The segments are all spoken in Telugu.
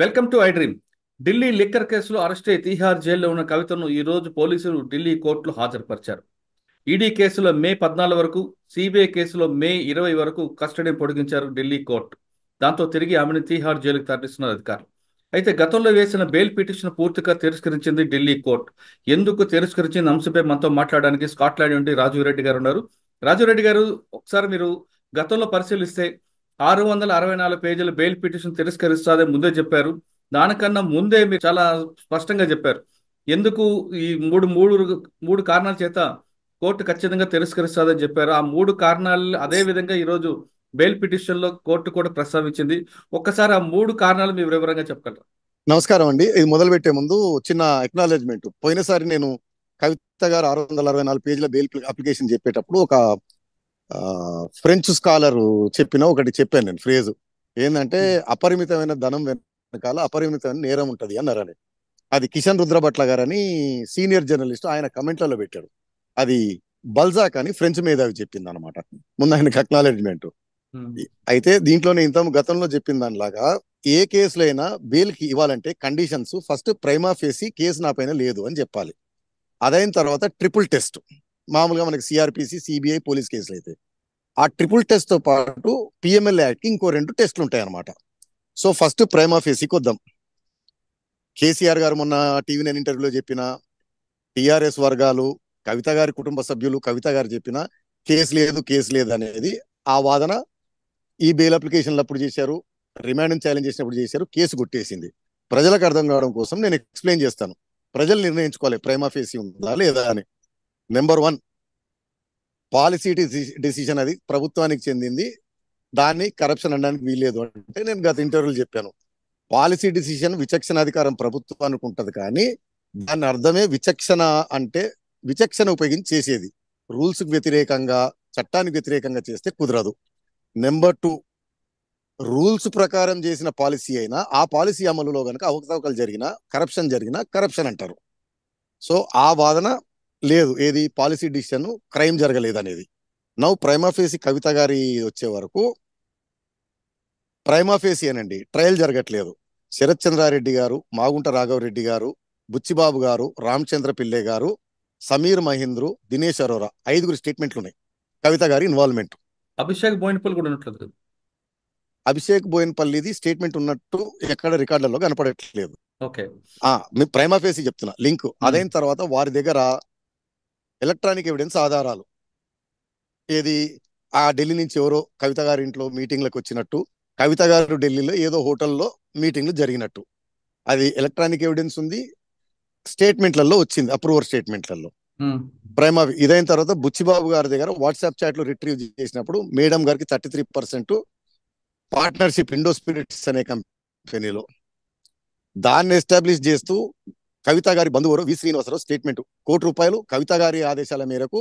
Welcome to I dream Delhi liquor కేసులో అరెస్ట్ అయి తీహార్ జైల్లో ఉన్న కవితను ఈరోజు పోలీసులు ఢిల్లీ కోర్టులో హాజరుపరిచారు ఈడీ కేసులో మే పద్నాలుగు వరకు సిబిఐ కేసులో మే ఇరవై వరకు కస్టడీ పొడిగించారు ఢిల్లీ కోర్టు దాంతో తిరిగి ఆమెను తీహార్ జైలుకు తరలిస్తున్నారు అధికారులు అయితే గతంలో వేసిన బెయిల్ పిటిషన్ పూర్తిగా తిరస్కరించింది ఢిల్లీ కోర్టు ఎందుకు తిరస్కరించింది అంశంపై మనతో మాట్లాడడానికి స్కాట్లాండ్ నుండి రాజీవ్ రెడ్డి గారు ఉన్నారు రాజీవ్ రెడ్డి గారు ఒకసారి మీరు గతంలో పరిశీలిస్తే ఆరు వందల అరవై నాలుగు పేజీల బెయిల్ పిటిషన్ తిరస్కరిస్తాదని ముందే చెప్పారు దానికన్నా ముందే మీరు చాలా స్పష్టంగా చెప్పారు ఎందుకు ఈ మూడు మూడు మూడు కారణాల చేత కోర్టు ఖచ్చితంగా తిరస్కరిస్తుందని చెప్పారు ఆ మూడు కారణాలు అదే విధంగా ఈరోజు బెయిల్ పిటిషన్ లో కోర్టు కూడా ప్రస్తావించింది ఒక్కసారి ఆ మూడు కారణాలు మీరు వివరంగా చెప్పగలరా నమస్కారం అండి ఇది మొదలు పెట్టే ముందు చిన్న ఎక్నాలెడ్జ్మెంట్ పోయినసారి నేను కవిత గారు ఆరు వందల అరవై నాలుగు పేజీల బెయిల్ అప్లికేషన్ చెప్పేటప్పుడు ఒక ఫ్రెంచ్ స్కాలర్ చెప్పిన ఒకటి చెప్పాను నేను ఫ్రేజ్ ఏంటంటే అపరిమితమైన ధనం వెనకాల అపరిమితమైన నేరం ఉంటది అని అది కిషన్ రుద్రభట్ల గారని సీనియర్ జర్నలిస్ట్ ఆయన కమెంట్లలో పెట్టాడు అది బల్జాక్ అని ఫ్రెంచ్ అవి చెప్పింది అనమాట ముందు ఆయనకి అక్నాలెడ్జ్మెంట్ అయితే దీంట్లోనే ఇంత గతంలో చెప్పిన దానిలాగా ఏ కేసులో అయినా బెయిల్ కి ఇవ్వాలంటే conditions first prima facie case నా పైన లేదు అని చెప్పాలి అదైన తర్వాత ట్రిపుల్ టెస్ట్ మామూలుగా మనకి సిఆర్పిసి సిబిఐ పోలీస్ కేసులు అయితే ఆ ట్రిపుల్ టెస్ట్తో పాటు పిఎంఎల్ యాక్ట్కి ఇంకో రెండు టెస్ట్లు ఉంటాయి అన్నమాట సో ఫస్ట్ ప్రైమ్ ఆఫ్ ఏసీకి వద్దాం కేసీఆర్ గారు మొన్న టీవీ నేను ఇంటర్వ్యూలో చెప్పిన టీఆర్ఎస్ వర్గాలు కవిత గారి కుటుంబ సభ్యులు కవిత గారు చెప్పిన కేసు లేదు కేసు లేదు అనేది ఆ వాదన ఈ బెయిల్ అప్లికేషన్లు అప్పుడు చేశారు రిమాండ్ ఛాలెంజ్ చేసినప్పుడు చేశారు కేసు కొట్టేసింది ప్రజలకు అర్థం కావడం కోసం నేను ఎక్స్ప్లెయిన్ చేస్తాను ప్రజలు నిర్ణయించుకోవాలి ప్రేమ ఫేసి ఉందా లేదా అని నెంబర్ వన్ పాలసీ డిసిషన్ అది ప్రభుత్వానికి చెందింది దాన్ని కరప్షన్ అనడానికి వీల్లేదు అంటే నేను గత ఇంటర్వ్యూలు చెప్పాను పాలసీ డిసిషన్ విచక్షణ అధికారం ప్రభుత్వానికి ఉంటుంది కానీ దాని అర్థమే విచక్షణ అంటే విచక్షణ ఉపయోగించి చేసేది రూల్స్కి వ్యతిరేకంగా చట్టానికి వ్యతిరేకంగా చేస్తే కుదరదు నెంబర్ టూ రూల్స్ ప్రకారం చేసిన పాలసీ అయినా ఆ పాలసీ అమలులో కనుక అవకతవకలు జరిగిన కరప్షన్ జరిగిన కరప్షన్ అంటారు సో ఆ వాదన లేదు ఏది పాలసీ డిసిషన్ క్రైమ్ జరగలేదు అనేది నవ్వు ప్రైమాఫేసి కవిత గారి వచ్చే వరకు ప్రైమాఫేసి అనండి ట్రయల్ జరగట్లేదు శరత్ చంద్రారెడ్డి గారు మాగుంట రాఘవరెడ్డి గారు బుచ్చిబాబు గారు రామచంద్ర పిల్లే గారు సమీర్ మహేంద్రు దినేష్ అరోరా ఐదుగురు స్టేట్మెంట్లు ఉన్నాయి కవిత గారి ఇన్వాల్వ్మెంట్ అభిషేక్ బోయిన్పల్లి కూడా ఉన్నట్లేదు అభిషేక్ బోయిన్పల్లిది స్టేట్మెంట్ ఉన్నట్టు ఎక్కడ రికార్డులలో కనపడట్లేదు ఓకే ప్రైమాఫేసి చెప్తున్నా లింక్ అదైన తర్వాత వారి దగ్గర ఎలక్ట్రానిక్ ఎవిడెన్స్ ఆధారాలు ఏది ఆ ఢిల్లీ నుంచి ఎవరో కవిత గారి ఇంట్లో మీటింగ్లకు వచ్చినట్టు కవిత గారు ఢిల్లీలో ఏదో హోటల్లో మీటింగ్లు జరిగినట్టు అది ఎలక్ట్రానిక్ ఎవిడెన్స్ ఉంది స్టేట్మెంట్లలో వచ్చింది అప్రూవర్ స్టేట్మెంట్లలో ప్రేమ ఇదైన తర్వాత బుచ్చిబాబు గారి దగ్గర వాట్సాప్ చాట్లు రిట్రీవ్ చేసినప్పుడు మేడం గారికి thirty three percent partnership Indo Spirits అనే కంపెనీలో దాన్ని ఎస్టాబ్లిష్ చేస్తూ కవిత గారి బంధువురు వి శ్రీనివాసరావు స్టేట్మెంట్ కోటి రూపాయలు కవిత గారి ఆదేశాల మేరకు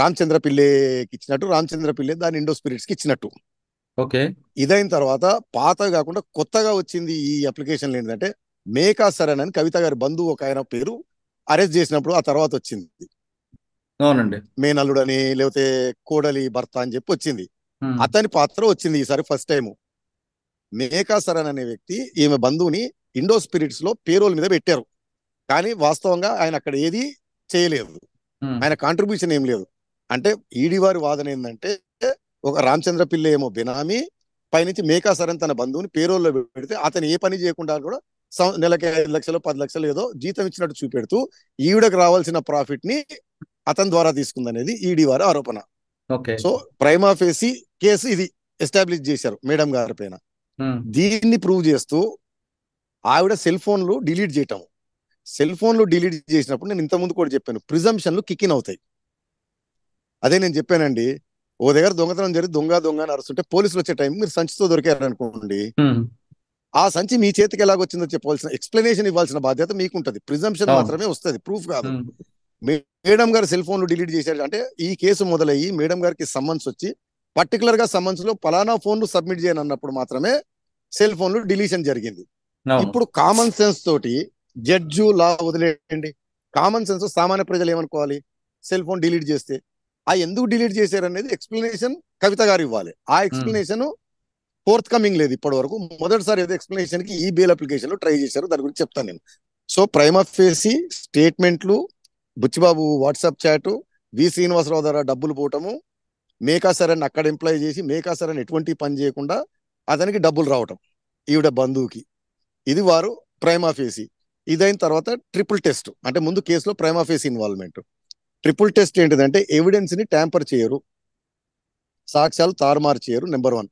రామచంద్ర పిల్లేకి ఇచ్చినట్టు రామచంద్ర పిల్లే దాని ఇండో స్పిరిట్స్ కి ఇచ్చినట్టు ఓకే ఇదైన తర్వాత పాత కాకుండా కొత్తగా వచ్చింది ఈ అప్లికేషన్ ఏంటంటే మేకా సరణ్ అని కవిత గారి బంధువు ఒక ఆయన పేరు అరెస్ట్ చేసినప్పుడు ఆ తర్వాత వచ్చింది అవునండి మేనల్లుడు అని లేకపోతే కోడలి భర్త అని చెప్పి వచ్చింది అతని పాత్ర వచ్చింది ఈసారి ఫస్ట్ టైము మేకా సరణ్ అనే వ్యక్తి ఈమె బంధువుని ఇండో స్పిరిట్స్ లో పేరోల్ మీద పెట్టారు కానీ వాస్తవంగా ఆయన అక్కడ ఏది చేయలేదు ఆయన కాంట్రిబ్యూషన్ ఏం లేదు అంటే ఈడీ వారి వాదన ఏంటంటే ఒక రామచంద్ర పిల్ల ఏమో బినామీ పైనుంచి మేకా సరన్ తన బంధువుని పేరోల్లో పెడితే అతను ఏ పని చేయకుండా కూడా నెలకి ఐదు లక్షలు పది లక్షలు ఏదో జీతం ఇచ్చినట్టు చూపెడుతూ ఈవిడకు రావాల్సిన ప్రాఫిట్ ని అతని ద్వారా తీసుకుందనేది ఈడీ వారి ఆరోపణ సో ప్రైమా ఫేసి కేసు ఇది ఎస్టాబ్లిష్ చేశారు మేడం గారి పైన దీన్ని ప్రూవ్ చేస్తూ ఆవిడ సెల్ ఫోన్లు డిలీట్ చేయటం సెల్ ఫోన్లు డిలీట్ చేసినప్పుడు నేను ఇంతకుముందు కూడా చెప్పాను ప్రిజంప్షన్లు కిక్కిన్ అవుతాయి అదే నేను చెప్పానండి ఓ దగ్గర దొంగతనం జరిగి దొంగ దొంగ అని అరుస్తుంటే పోలీసులు వచ్చే టైం మీరు సంచితో దొరికారనుకోండి ఆ సంచి మీ చేతికి ఎలాగ వచ్చిందో చెప్పవలసిన ఎక్స్ప్లెనేషన్ ఇవ్వాల్సిన బాధ్యత మీకు ఉంటుంది ప్రిజంప్షన్ మాత్రమే వస్తుంది ప్రూఫ్ కాదు మేడం గారు సెల్ ఫోన్లు డిలీట్ చేశారు అంటే ఈ కేసు మొదలయ్యి మేడం గారికి సమ్మన్స్ వచ్చి పర్టికులర్ గా సమ్మన్స్ లో పలానా ఫోన్లు సబ్మిట్ చేయను అన్నప్పుడు మాత్రమే సెల్ ఫోన్లు డిలీషన్ జరిగింది ఇప్పుడు కామన్ సెన్స్ తోటి జడ్జు లా వదిలేయండి కామన్ సెన్స్ సామాన్య ప్రజలు ఏమనుకోవాలి సెల్ ఫోన్ డిలీట్ చేస్తే ఆ ఎందుకు డిలీట్ చేశారు అనేది ఎక్స్ప్లెనేషన్ కవిత గారు ఇవ్వాలి ఆ ఎక్స్ప్లెనేషన్ ఫోర్త్ కమింగ్ లేదు ఇప్పటి వరకు మొదటిసారి ఏదో ఎక్స్ప్లెనేషన్ కి ఈ బెయిల్ అప్లికేషన్ లో ట్రై చేశారు దాని గురించి చెప్తాను నేను సో ప్రైమ్ ఫేసి స్టేట్మెంట్లు బుచ్చిబాబు వాట్సాప్ చాటు వి శ్రీనివాసరావు ద్వారా డబ్బులు పోవటము మేకా సరే అని అక్కడ ఎంప్లాయ్ చేసి మేకా సరే అని ఎటువంటి పని చేయకుండా అతనికి డబ్బులు రావటం ఈవిడ బంధువుకి ఇది వారు ప్రైమ్ ఫేసి ఇదైన తర్వాత ట్రిపుల్ టెస్ట్ అంటే ముందు కేసులో ఆఫీస్ ఇన్వాల్వ్మెంట్ ట్రిపుల్ టెస్ట్ ఏంటిదంటే ఎవిడెన్స్ని ట్యాంపర్ చేయరు సాక్ష్యాలు తారుమారు చేయరు నెంబర్ వన్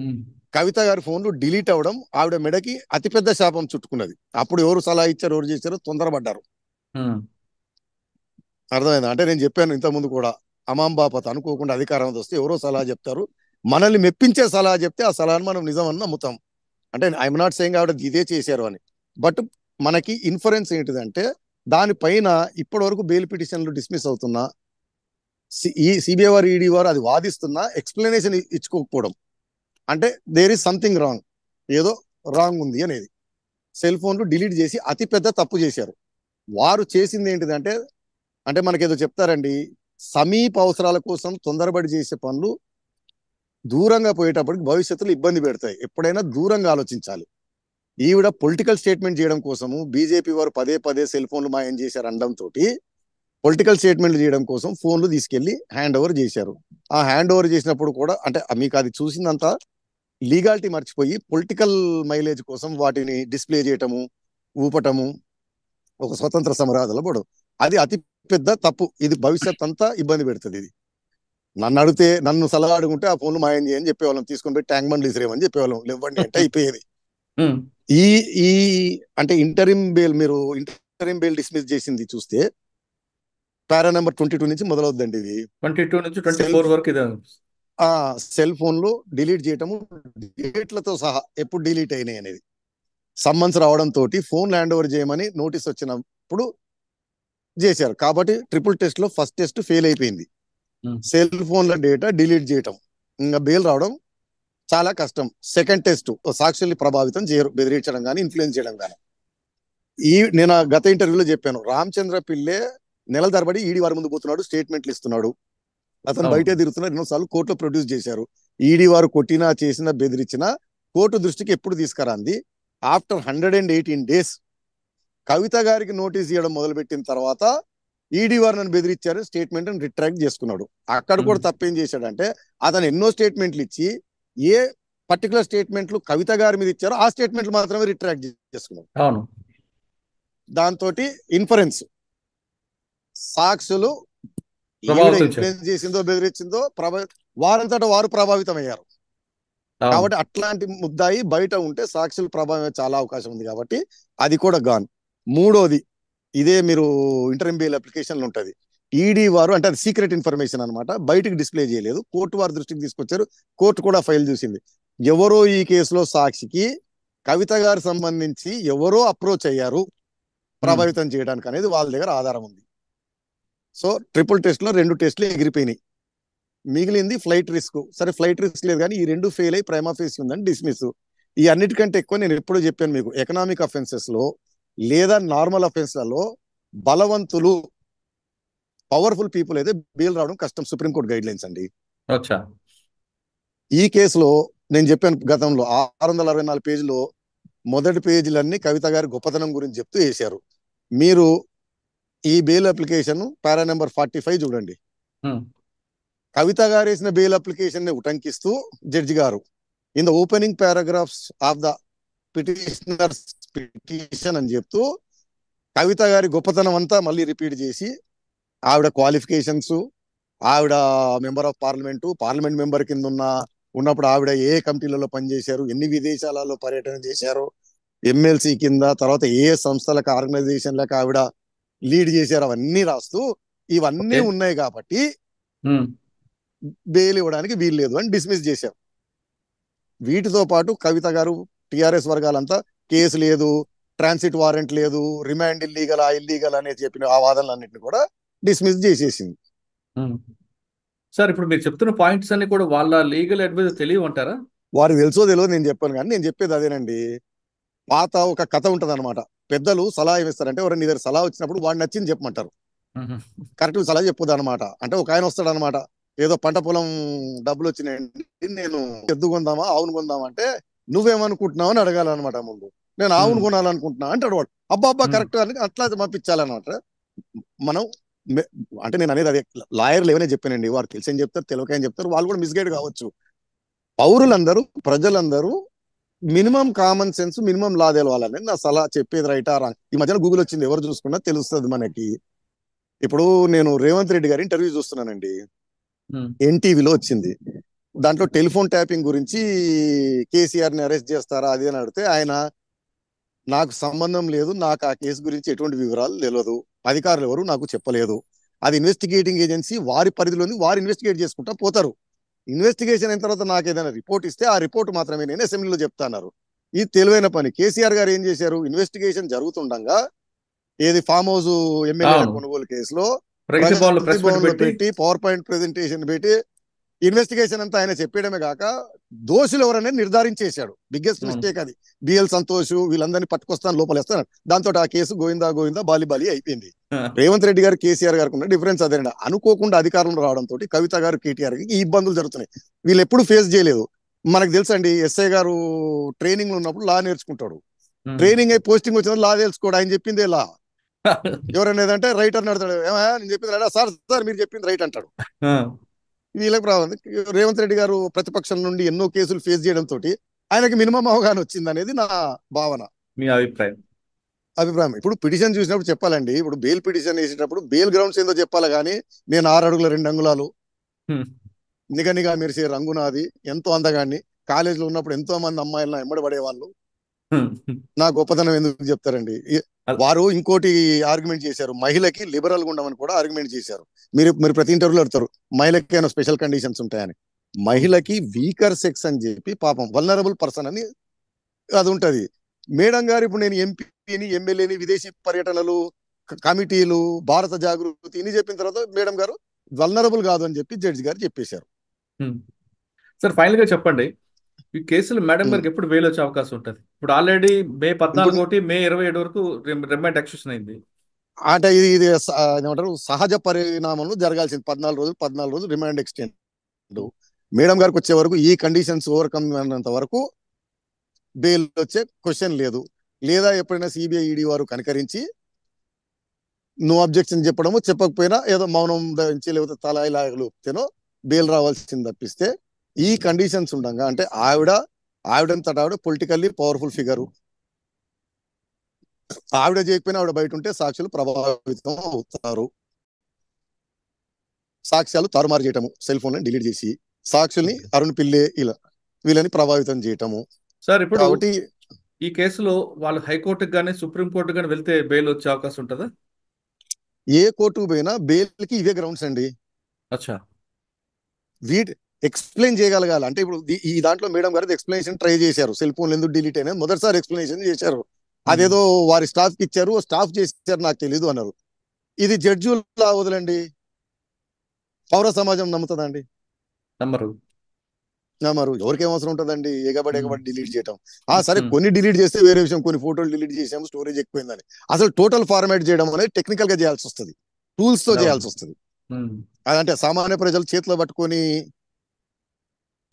hmm. కవిత గారి ఫోన్లు డిలీట్ అవ్వడం ఆవిడ మెడకి అతిపెద్ద శాపం చుట్టుకున్నది అప్పుడు ఎవరు సలహా ఇచ్చారు ఎవరు చేశారో తొందరపడ్డారు hmm. అర్థమైందా అంటే నేను చెప్పాను ఇంతకుముందు కూడా అమాంబాపత అనుకోకుండా అధికారం వస్తే ఎవరో సలహా చెప్తారు మనల్ని మెప్పించే సలహా చెప్తే ఆ సలహాను మనం నిజం అని నమ్ముతాం అంటే ఐఎమ్ నాట్ సేయింగ్ ఆవిడ ఇదే చేశారు అని బట్ మనకి ఇన్ఫరెన్స్ ఏంటిదంటే దానిపైన ఇప్పటి వరకు బెయిల్ పిటిషన్లు డిస్మిస్ అవుతున్నా ఈ సిబిఐ వారు ఈడీ e వారు అది వాదిస్తున్నా ఎక్స్ప్లెనేషన్ ఇచ్చుకోకపోవడం అంటే దేర్ ఈస్ సంథింగ్ రాంగ్ ఏదో రాంగ్ ఉంది అనేది సెల్ ఫోన్లు డిలీట్ చేసి అతి పెద్ద తప్పు చేశారు వారు చేసింది ఏంటిదంటే అంటే మనకేదో చెప్తారండి సమీప అవసరాల కోసం తొందరపడి చేసే పనులు దూరంగా పోయేటప్పటికి భవిష్యత్తులో ఇబ్బంది పెడతాయి ఎప్పుడైనా దూరంగా ఆలోచించాలి ఈవిడ పొలిటికల్ స్టేట్మెంట్ చేయడం కోసము బీజేపీ వారు పదే పదే సెల్ ఫోన్లు మాయం చేశారు అనడంతో పొలిటికల్ స్టేట్మెంట్లు చేయడం కోసం ఫోన్లు తీసుకెళ్లి హ్యాండ్ ఓవర్ చేశారు ఆ హ్యాండ్ ఓవర్ చేసినప్పుడు కూడా అంటే మీకు అది చూసిందంతా లీగాలిటీ మర్చిపోయి పొలిటికల్ మైలేజ్ కోసం వాటిని డిస్ప్లే చేయటము ఊపటము ఒక స్వతంత్ర సమరాధలబడు అది అతి పెద్ద తప్పు ఇది భవిష్యత్ అంతా ఇబ్బంది పెడుతుంది ఇది నన్ను అడిగితే నన్ను సలహా అడుగుంటే ఆ ఫోన్లు మాయం చేయని చెప్పేవాళ్ళం తీసుకొని పోయి ట్యాంక్ బండ్లు ఇసిరేమని చెప్పేవాళ్ళం ఇవ్వండి అంటే అయిపోయేది ఈ ఈ అంటే ఇంటరిమ్ బెయిల్ మీరు ఇంటరిమ్ బెయిల్ డిస్మిస్ చేసింది చూస్తే పారా నెంబర్ ట్వంటీ టూ నుంచి మొదలవుద్దండి ఇది ట్వంటీ టూ నుంచి ట్వంటీ ఫోర్ వరకు ఇదే సెల్ ఫోన్ లో డిలీట్ చేయటము డేట్లతో సహా ఎప్పుడు డిలీట్ అయినాయి అనేది సమ్మన్స్ రావడం తోటి ఫోన్ ల్యాండ్ ఓవర్ చేయమని నోటీస్ వచ్చినప్పుడు చేశారు కాబట్టి ట్రిపుల్ టెస్ట్ లో ఫస్ట్ టెస్ట్ ఫెయిల్ అయిపోయింది సెల్ ఫోన్ల డేటా డిలీట్ చేయటం ఇంకా బెయిల్ రావడం చాలా కష్టం సెకండ్ టెస్ట్ సాక్షుల్ని ప్రభావితం చేయరు బెదిరించడం కానీ ఇన్ఫ్లుయెన్స్ చేయడం కానీ ఈ నేను గత ఇంటర్వ్యూలో చెప్పాను రామచంద్ర పిల్లే నెల తరబడి ఈడీ వారి ముందు పోతున్నాడు స్టేట్మెంట్లు ఇస్తున్నాడు అతను బయటే తిరుగుతున్నాడు ఎన్నో సార్లు కోర్టులో ప్రొడ్యూస్ చేశారు ఈడీ వారు కొట్టినా చేసిన బెదిరించినా కోర్టు దృష్టికి ఎప్పుడు తీసుకురాంది after hundred and eighteen days Kavitha గారికి నోటీస్ ఇవ్వడం మొదలుపెట్టిన తర్వాత ఈడీ వారు నన్ను బెదిరించారు స్టేట్మెంట్ రిట్రాక్ట్ చేసుకున్నాడు అక్కడ కూడా తప్పేం చేశాడంటే అతను ఎన్నో స్టేట్మెంట్లు ఇచ్చి ఏ పర్టికులర్ స్టేట్మెంట్లు కవిత గారి మీద ఇచ్చారో ఆ స్టేట్మెంట్లు మాత్రమే రిట్రాక్ట్ చేసుకున్నాం అవును దాంతో ఇన్ఫరెన్స్ సాక్షులు చేసిందో బెదిరించిందో ప్రభా వారంతట వారు ప్రభావితం అయ్యారు కాబట్టి అట్లాంటి ముద్దాయి బయట ఉంటే సాక్షుల ప్రభావం చాలా అవకాశం ఉంది కాబట్టి అది కూడా గాన్ మూడోది ఇదే మీరు ఇంటర్ఎంబిఎల్ అప్లికేషన్లు ఉంటుంది ఈడీ వారు అంటే అది సీక్రెట్ ఇన్ఫర్మేషన్ అనమాట బయటకు డిస్ప్లే చేయలేదు కోర్టు వారి దృష్టికి తీసుకొచ్చారు కోర్టు కూడా ఫైల్ చూసింది ఎవరో ఈ కేసులో సాక్షికి కవిత గారు సంబంధించి ఎవరో అప్రోచ్ అయ్యారు ప్రభావితం చేయడానికి అనేది వాళ్ళ దగ్గర ఆధారం ఉంది సో ట్రిపుల్ టెస్ట్లో రెండు టెస్ట్లు ఎగిరిపోయినాయి మిగిలింది ఫ్లైట్ రిస్క్ సరే ఫ్లైట్ రిస్క్ లేదు కానీ ఈ రెండు ఫెయిల్ అయి ఫేస్ ఉందని డిస్మిస్ ఈ అన్నిటికంటే ఎక్కువ నేను ఎప్పుడూ చెప్పాను మీకు ఎకనామిక్ అఫెన్సెస్ లో లేదా నార్మల్ అఫెన్స్లలో బలవంతులు పవర్ఫుల్ పీపుల్ అయితే బెయిల్ రావడం కష్టం సుప్రీంకోర్టు గైడ్ లైన్స్ అండి ఈ కేసులో నేను చెప్పాను గతంలో ఆరు వందల అరవై నాలుగు పేజీలో మొదటి పేజీలన్నీ కవిత గారి గొప్పతనం గురించి చెప్తూ వేశారు మీరు ఈ bail application para number forty five చూడండి కవిత గారు వేసిన బెయిల్ అప్లికేషన్ ని ఉటంకిస్తూ జడ్జి గారు in the opening paragraphs of the petitioners petition అని చెప్తూ కవిత గారి గొప్పతనం అంతా మళ్ళీ రిపీట్ చేసి ఆవిడ క్వాలిఫికేషన్స్ ఆవిడ member of parliament parliament member కింద ఉన్న ఉన్నప్పుడు ఆవిడ ఏ కంపెనీలలో పనిచేశారు ఎన్ని విదేశాలలో పర్యటన చేశారు ఎమ్మెల్సీ కింద తర్వాత ఏ సంస్థలకు ఆర్గనైజేషన్లకు ఆవిడ లీడ్ చేశారు అవన్నీ రాస్తూ ఇవన్నీ ఉన్నాయి కాబట్టి బెయిల్ ఇవ్వడానికి వీలు లేదు అని డిస్మిస్ చేశారు వీటితో పాటు కవిత గారు టిఆర్ఎస్ వర్గాలంతా కేసు లేదు ట్రాన్సిట్ వారెంట్ లేదు రిమాండ్ ఇల్లీగల్ ఆ ఇల్లీగల్ అనేది చెప్పిన ఆ వాదనలన్నింటినీ కూడా డిస్మిస్ చేసేసింది సార్ ఇప్పుడు మీరు చెప్తున్న పాయింట్స్ అన్ని కూడా వాళ్ళ లీగల్ అడ్వైజర్ తెలియమంటారా వారు తెలుసో తెలియదు నేను చెప్పాను కానీ నేను చెప్పేది అదేనండి పాత ఒక కథ ఉంటది అనమాట పెద్దలు సలహా ఇస్తారంటే ఎవరైనా ఇద్దరు సలహా వచ్చినప్పుడు వాడు నచ్చింది చెప్పమంటారు కరెక్ట్ సలహా చెప్పదు అనమాట అంటే ఒక ఆయన వస్తాడు అనమాట ఏదో పంట పొలం డబ్బులు వచ్చినాయండి నేను ఎద్దు కొందామా ఆవును కొందామా అంటే నువ్వేమనుకుంటున్నావు అని అడగాలన్నమాట ముందు నేను ఆవును కొనాలనుకుంటున్నా అంటే అడవాడు అబ్బా అబ్బా కరెక్ట్ అని అట్లా పంపించాలన్నమాట మనం అంటే నేను అనేది అదే లాయర్లు ఏమైనా చెప్పానండి వారు తెలిసి చెప్తారు తెలియక చెప్తారు వాళ్ళు కూడా మిస్గైడ్ కావచ్చు పౌరులందరూ ప్రజలందరూ minimum common sense minimum law తెలవాలని నా సలహా చెప్పేది రైటా ఈ మధ్యన గూగుల్ వచ్చింది ఎవరు చూసుకున్నా తెలుస్తుంది మనకి ఇప్పుడు నేను రేవంత్ రెడ్డి గారి ఇంటర్వ్యూ చూస్తున్నానండి ఎన్టీవీలో వచ్చింది దాంట్లో టెలిఫోన్ ట్యాపింగ్ గురించి కేసీఆర్ ని అరెస్ట్ చేస్తారా అది అని అడిగితే ఆయన నాకు సంబంధం లేదు నాకు ఆ కేసు గురించి ఎటువంటి వివరాలు తెలియదు అధికారులు ఎవరు నాకు చెప్పలేదు అది ఇన్వెస్టిగేటింగ్ ఏజెన్సీ వారి పరిధిలోని వారు ఇన్వెస్టిగేట్ చేసుకుంటా పోతారు ఇన్వెస్టిగేషన్ అయిన తర్వాత నాకు ఏదైనా రిపోర్ట్ ఇస్తే ఆ రిపోర్ట్ మాత్రమే నేను అసెంబ్లీలో చెప్తాన్నారు ఇది తెలివైన పని కేసీఆర్ గారు ఏం చేశారు ఇన్వెస్టిగేషన్ జరుగుతుండగా ఏది ఫామ్ హౌస్ ఎమ్మెల్యే కొనుగోలు కేసులో పెట్టి పవర్ పాయింట్ ప్రెజెంటేషన్ పెట్టి ఇన్వెస్టిగేషన్ అంతా ఆయన చెప్పేయడమే కాక దోషులు ఎవరనేది నిర్ధారించేశాడు బిగ్గెస్ట్ మిస్టేక్ hmm. అది బిఎల్ సంతోష్ వీళ్ళందరినీ పట్టుకొస్తాను లోపలేస్తాను దాంతో ఆ కేసు గోవిందా గోవిందా బాలి బాలి అయిపోయింది రేవంత్ రెడ్డి గారు కేసీఆర్ గారికి ఉన్న డిఫరెన్స్ అదేనండి అనుకోకుండా అధికారంలో రావడంతో కవిత గారు కేటీఆర్ ఈ ఇబ్బందులు జరుగుతున్నాయి వీళ్ళు ఎప్పుడు ఫేస్ చేయలేదు మనకు తెలుసండి ఎస్ఐ గారు ట్రైనింగ్ లో ఉన్నప్పుడు లా నేర్చుకుంటాడు hmm. ట్రైనింగ్ అయి పోస్టింగ్ వచ్చిన లా తెలుసుకోడు ఆయన చెప్పిందే లా ఎవరైనా ఏదంటే రైట్ అని అడతాడు నేను చెప్పింది సార్ సార్ మీరు చెప్పింది రైట్ అంటాడు వీళ్ళకి ప్రాబ్లం రేవంత్ రెడ్డి గారు ప్రతిపక్షం నుండి ఎన్నో కేసులు ఫేస్ చేయడంతో ఆయనకి మినిమం అవగాహన వచ్చింది అనేది నా భావన మీ అభిప్రాయం అభిప్రాయం ఇప్పుడు పిటిషన్ చూసినప్పుడు చెప్పాలండి ఇప్పుడు బెయిల్ పిటిషన్ వేసేటప్పుడు బెయిల్ గ్రౌండ్స్ ఏందో చెప్పాలి కానీ నేను ఆరు అడుగుల రెండు అంగుళాలు నిగనిగా మెరిసే రంగు నాది ఎంతో అందగాన్ని కాలేజీలో ఉన్నప్పుడు ఎంతో మంది అమ్మాయిలను ఎమ్మడి పడేవాళ్ళు నా గొప్పతనం ఎందుకు చెప్తారండి వారు ఇంకోటి ఆర్గ్యుమెంట్ చేశారు మహిళకి లిబరల్ ఉండమని కూడా ఆర్గ్యుమెంట్ చేశారు మీరు మీరు ప్రతి ఇంటర్వ్యూలో అడతారు మహిళకి ఏమైనా స్పెషల్ కండిషన్స్ ఉంటాయని మహిళకి వీకర్ సెక్స్ అని చెప్పి పాపం వల్నరబుల్ పర్సన్ అని అది ఉంటది మేడం గారు ఇప్పుడు నేను ఎంపీని ఎమ్మెల్యేని విదేశీ పర్యటనలు కమిటీలు భారత జాగృతి ఇన్ని చెప్పిన తర్వాత మేడం గారు వల్నరబుల్ కాదు అని చెప్పి జడ్జి గారు చెప్పేశారు సార్ ఫైనల్ గా చెప్పండి ఈ కేసులు మేడం గారికి ఎప్పుడు వేలు వచ్చే అవకాశం ఉంటుంది ఇప్పుడు ఆల్రెడీ మే పద్నాలుగు ఒకటి మే ఇరవై ఏడు వరకు రిమాండ్ ఎక్స్టెన్షన్ అయింది అంటే ఇది ఇది ఏమంటారు సహజ పరిణామంలో జరగాల్సింది పద్నాలుగు రోజులు పద్నాలుగు రోజులు రిమాండ్ ఎక్స్టెండ్ మేడం గారికి వచ్చే వరకు ఈ కండిషన్స్ ఓవర్కమ్ అయినంత వరకు బెయిల్ వచ్చే క్వశ్చన్ లేదు లేదా ఎప్పుడైనా సిబిఐ ఈడీ వారు కనుకరించి నో అబ్జెక్షన్ చెప్పడము చెప్పకపోయినా ఏదో మౌనం ధరించి లేకపోతే తల ఇలా బెయిల్ రావాల్సింది తప్పిస్తే ఈ కండిషన్స్ ఉండగా అంటే ఆవిడ ఆవిడంతట ఆవిడ పొలిటికల్లీ పవర్ఫుల్ ఫిగరు ఆవిడ చేయకపోయినా ఆవిడ బయట ఉంటే సాక్షులు ప్రభావితం అవుతారు సాక్ష్యాలు తారుమారు చేయటము సెల్ ఫోన్ డిలీట్ చేసి సాక్షుల్ని అరుణ్ పిల్లే ఇలా వీళ్ళని ప్రభావితం చేయటము సార్ ఇప్పుడు కాబట్టి ఈ కేసులో వాళ్ళు హైకోర్టు కానీ సుప్రీంకోర్టు కానీ వెళ్తే బెయిల్ వచ్చే అవకాశం ఉంటుందా ఏ కోర్టుకు పోయినా కి ఇవే గ్రౌండ్స్ అండి వీటి ఎక్స్ప్లెయిన్ చేయగలగాలి అంటే ఇప్పుడు ఈ దాంట్లో మేడం గారు ఎక్స్ప్లెనేషన్ ట్రై చేశారు సెల్ ఫోన్ ఎందుకు డిలీట్ అయినా మొదటిసారి ఎక్స్ప్లెనేషన్ చేశారు అదేదో వారి స్టాఫ్ కి ఇచ్చారు స్టాఫ్ చేశారు నాకు తెలీదు అన్నారు ఇది జడ్జి వదలండి పౌర సమాజం నమ్ముతుందండి నమ్మరు నమ్మరు ఎవరికేం అవసరం ఉంటుందండి ఎగబడి ఎగబడి డిలీట్ చేయడం ఆ సరే కొన్ని డిలీట్ చేస్తే వేరే విషయం కొన్ని ఫోటోలు డిలీట్ చేసాము స్టోరేజ్ ఎక్కువైందని అసలు టోటల్ ఫార్మాట్ చేయడం అనేది టెక్నికల్ గా చేయాల్సి వస్తుంది టూల్స్ తో చేయాల్సి వస్తుంది అదంటే సామాన్య ప్రజలు చేతిలో పట్టుకొని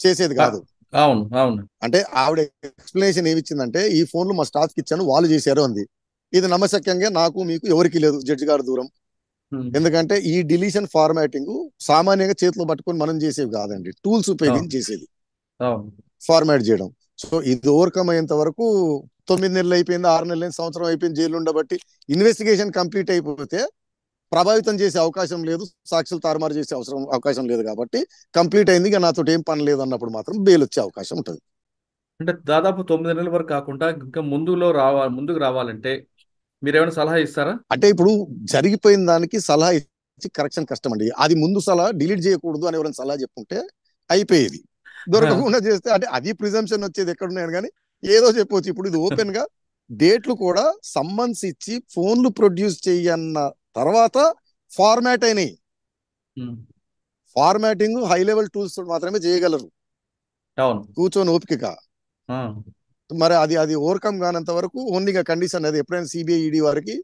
చేసేది కాదు అవును అవును అంటే ఆవిడ ఎక్స్ప్లెనేషన్ ఏమిచ్చిందంటే ఈ ఫోన్లు మా స్టాఫ్ కి ఇచ్చాను వాళ్ళు చేశారు అంది ఇది నమ్మశక్యంగా నాకు మీకు ఎవరికి లేదు జడ్జి గారి దూరం ఎందుకంటే ఈ డిలీషన్ ఫార్మాటింగ్ సామాన్యంగా చేతిలో పట్టుకొని మనం చేసేవి కాదండి టూల్స్ ఉపయోగించి చేసేది ఫార్మాట్ చేయడం సో ఇది ఓవర్కమ్ అయ్యేంత వరకు తొమ్మిది నెలలు అయిపోయింది ఆరు నెలలు సంవత్సరం అయిపోయింది జైలు ఉండబట్టి ఇన్వెస్టిగేషన్ కంప్లీట్ అయిపోతే ప్రభావితం చేసే అవకాశం లేదు సాక్షులు తారుమారు చేసే అవసరం అవకాశం లేదు కాబట్టి కంప్లీట్ అయింది ఇక నాతో ఏం పని లేదు అన్నప్పుడు మాత్రం బెయిల్ వచ్చే అవకాశం ఉంటుంది అంటే దాదాపు తొమ్మిది నెలల వరకు కాకుండా ఇంకా ముందులో రావాలి ముందుకు రావాలంటే మీరు ఏమైనా సలహా ఇస్తారా అంటే ఇప్పుడు జరిగిపోయిన దానికి సలహా ఇచ్చి కరెక్షన్ కష్టం అండి అది ముందు సలహా డిలీట్ చేయకూడదు అని ఎవరైనా సలహా చెప్పుకుంటే అయిపోయేది దొరకకుండా చేస్తే అంటే అది ప్రిజంప్షన్ వచ్చేది ఎక్కడున్నాయని కానీ ఏదో చెప్పవచ్చు ఇప్పుడు ఇది ఓపెన్ గా డేట్లు కూడా సమ్మన్స్ ఇచ్చి ఫోన్లు ప్రొడ్యూస్ చేయన్న తర్వాత ఫార్మాట్ అయినాయి ఫార్మాటింగ్ హై లెవెల్ టూల్స్ మాత్రమే చేయగలరు కూర్చొని ఓపిక మరి అది అది ఓవర్కమ్ కానంత వరకు ఓన్లీ కండిషన్ అది ఎప్పుడైనా సిబిఐ ఈడీ e వారికి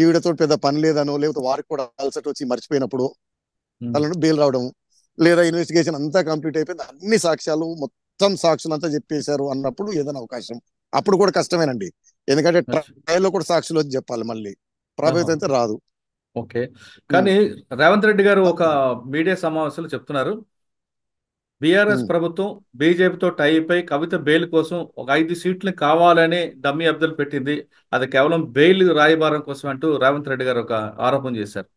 ఈవిడతో పెద్ద పని లేదనో లేకపోతే వారికి కూడా అలసట వచ్చి మర్చిపోయినప్పుడు hmm. వాళ్ళను బెయిల్ రావడం లేదా ఇన్వెస్టిగేషన్ అంతా కంప్లీట్ అయిపోయింది అన్ని సాక్ష్యాలు మొత్తం సాక్షులు అంతా చెప్పేశారు అన్నప్పుడు ఏదైనా అవకాశం అప్పుడు కూడా కష్టమేనండి ఎందుకంటే ట్రయల్లో కూడా సాక్షులు వచ్చి చెప్పాలి మళ్ళీ ప్రభావితం అయితే రాదు ఓకే కానీ రేవంత్ రెడ్డి గారు ఒక మీడియా సమావేశంలో చెప్తున్నారు బీఆర్ఎస్ ప్రభుత్వం బీజేపీతో టై అయి కవిత బెయిల్ కోసం ఒక ఐదు సీట్లు కావాలని డమ్మీ అబ్దుల్ పెట్టింది అది కేవలం బెయిల్ రాయబారం కోసం అంటూ రేవంత్ రెడ్డి గారు ఒక ఆరోపణ చేశారు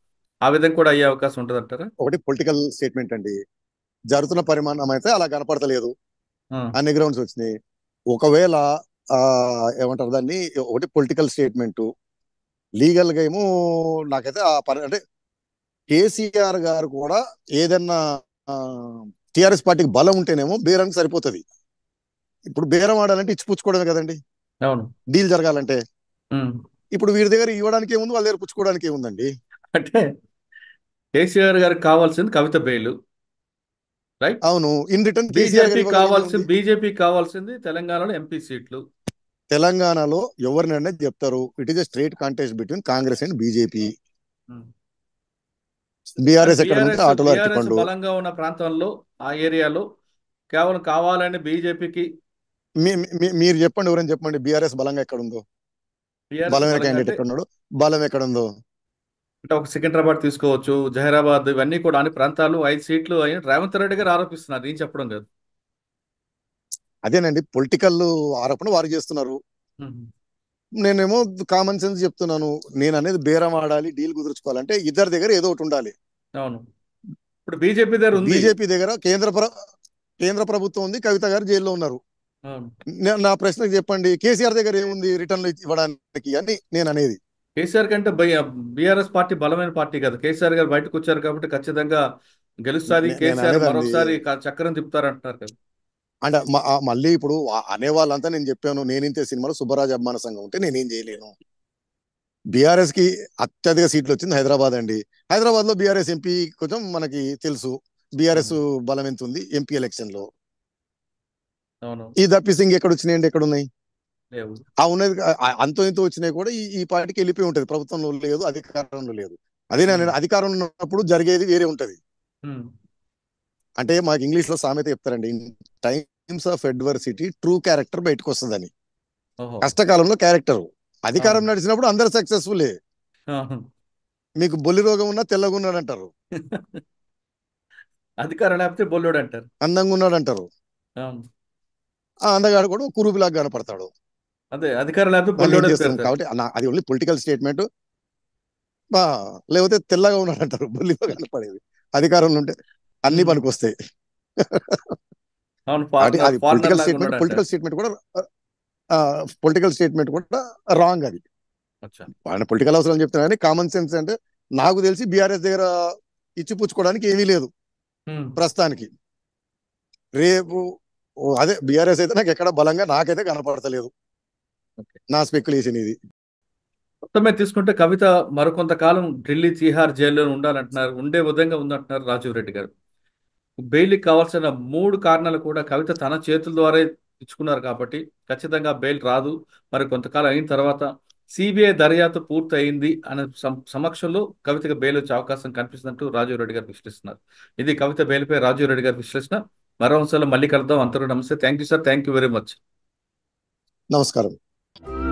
ఆ విధంగా కూడా అయ్యే అవకాశం ఉంటుంది అంటారు ఒకటి పొలిటికల్ స్టేట్మెంట్ అండి జరుగుతున్న పరిమాణం అయితే అలా కనపడతలేదు అన్ని గ్రౌండ్స్ వచ్చినాయి ఒకవేళ ఏమంటారు దాన్ని ఒకటి పొలిటికల్ స్టేట్మెంట్ లీగల్గా ఏమో నాకైతే ఆ పని అంటే కేసీఆర్ గారు కూడా ఏదన్నా టిఆర్ఎస్ పార్టీకి బలం ఉంటేనేమో బేరానికి సరిపోతుంది ఇప్పుడు బేరం ఆడాలంటే ఇచ్చిపుచ్చుకోవడమే కదండి అవును డీల్ జరగాలంటే ఇప్పుడు వీరి దగ్గర ఇవ్వడానికి ఏముంది వాళ్ళ దగ్గర పుచ్చుకోవడానికి ఏముందండి అంటే కేసీఆర్ గారికి కావాల్సింది కవిత బెయిల్ రైట్ అవును ఇన్ రిటర్న్ బీజేపీ కావాల్సింది బీజేపీ కావాల్సింది తెలంగాణలో ఎంపీ సీట్లు తెలంగాణలో ఎవరినైనా చెప్తారు it is a straight contest between Congress and BJP BRS ఎక్కడ ఆటోలో బలంగా ఉన్న ప్రాంతంలో ఆ ఏరియాలో కేవలం కావాలని బీజేపీకి మీరు చెప్పండి ఎవరైనా చెప్పండి బీఆర్ఎస్ బలంగా ఎక్కడ ఉందో బలమైన క్యాండిడేట్ ఎక్కడ ఉన్నాడు బలం ఎక్కడ ఉందో అంటే ఒక సికింద్రాబాద్ తీసుకోవచ్చు జహీరాబాద్ ఇవన్నీ కూడా అన్ని ప్రాంతాలు ఐదు సీట్లు అయిన రేవంత్ రెడ్డి గారు ఆరోపిస్తున్నారు ఏం చెప్పడం కాదు అదేనండి పొలిటికల్ ఆరోపణ వారు చేస్తున్నారు నేనేమో కామన్ సెన్స్ చెప్తున్నాను నేను అనేది బేరం ఆడాలి డీల్ కుదుర్చుకోవాలంటే ఇద్దరి దగ్గర ఏదో ఒకటి ఉండాలి అవును ఇప్పుడు బీజేపీ దగ్గర బీజేపీ దగ్గర కేంద్ర కేంద్ర ప్రభుత్వం ఉంది కవిత గారు జైల్లో ఉన్నారు నా ప్రశ్నకు చెప్పండి కేసీఆర్ దగ్గర ఏముంది రిటర్న్లు ఇవ్వడానికి అని నేను అనేది కేసీఆర్ కంటే బిఆర్ఎస్ పార్టీ బలమైన పార్టీ కదా కేసీఆర్ గారు బయటకు వచ్చారు కాబట్టి ఖచ్చితంగా గెలుస్తారు కేసీఆర్ మరొకసారి చక్రం తిప్పుతారంటున్నారు కదా అండ్ మళ్ళీ ఇప్పుడు అనే వాళ్ళంతా నేను చెప్పాను నేనింతే సినిమాలో సుబ్బరాజ్ అభిమాన సంఘం ఉంటే నేనేం చేయలేను బీఆర్ఎస్ కి అత్యధిక సీట్లు వచ్చింది హైదరాబాద్ అండి హైదరాబాద్ లో బీఆర్ఎస్ ఎంపీ కొంచెం మనకి తెలుసు బీఆర్ఎస్ బలం ఎంత ఉంది ఎంపీ ఎలక్షన్ లో ఈ సింగ్ ఎక్కడ వచ్చినాయండి ఎక్కడ ఉన్నాయి ఆ ఉన్నది అంత ఇంత వచ్చినాయి కూడా ఈ పార్టీకి వెళ్ళిపోయి ఉంటది ప్రభుత్వంలో లేదు అధికారంలో లేదు అదే నేను అధికారం ఉన్నప్పుడు జరిగేది వేరే ఉంటది అంటే మాకు ఇంగ్లీష్ లో సామెత చెప్తారండి time victims of adversity true character బయటకు వస్తుందని కష్టకాలంలో క్యారెక్టర్ అధికారం నడిచినప్పుడు అందరు సక్సెస్ఫుల్ మీకు బొల్లి రోగం ఉన్నా తెల్లగా ఉన్నాడు అంటారు అధికారం లేకపోతే బొల్లుడు అంటారు అందంగా ఉన్నాడు అంటారు ఆ అందగాడు కూడా కురుపులాగా కనపడతాడు అదే అధికారం లేకపోతే కాబట్టి అది ఓన్లీ పొలిటికల్ స్టేట్మెంట్ లేకపోతే తెల్లగా ఉన్నాడు అంటారు బొల్లిలో కనపడేది అధికారంలో ఉంటే అన్ని పనికొస్తాయి పొలిటికల్ స్టేట్మెంట్ పొలిటికల్ స్టేట్మెంట్ కూడా పొలిటికల్ స్టేట్మెంట్ కూడా రాంగ్ అది ఆయన పొలిటికల్ అవసరం చెప్తున్నా కానీ కామన్ సెన్స్ అంటే నాకు తెలిసి బీఆర్ఎస్ దగ్గర ఇచ్చిపుచ్చుకోవడానికి ఏమీ లేదు ప్రస్తుతానికి రేపు అదే బీఆర్ఎస్ అయితే నాకు ఎక్కడ బలంగా నాకైతే కనపడతలేదు నా స్పెక్యులేషన్ ఇది మొత్తమే తీసుకుంటే కవిత మరికొంతకాలం ఢిల్లీ తీహార్ జైల్లో ఉండాలంటున్నారు ఉండే విధంగా ఉందంటున్నారు రాజీవ్ రెడ్డి గారు బెయిల్ కావాల్సిన మూడు కారణాలు కూడా కవిత తన చేతుల ద్వారా ఇచ్చుకున్నారు కాబట్టి ఖచ్చితంగా బెయిల్ రాదు మరి కొంతకాలం అయిన తర్వాత సిబిఐ దర్యాప్తు పూర్తి అయింది అనే సమక్షంలో కవితకు బెయిల్ వచ్చే అవకాశం కనిపిస్తున్నట్టు రాజీవ్ రెడ్డి గారు విశ్లేషిస్తున్నారు ఇది కవిత బెయిల్పై రాజీవ్ రెడ్డి గారి విశ్లేషణ మరో అంశాలు మళ్ళీ కలుద్దాం అంతరం నమస్తే thank you sir thank you very much నమస్కారం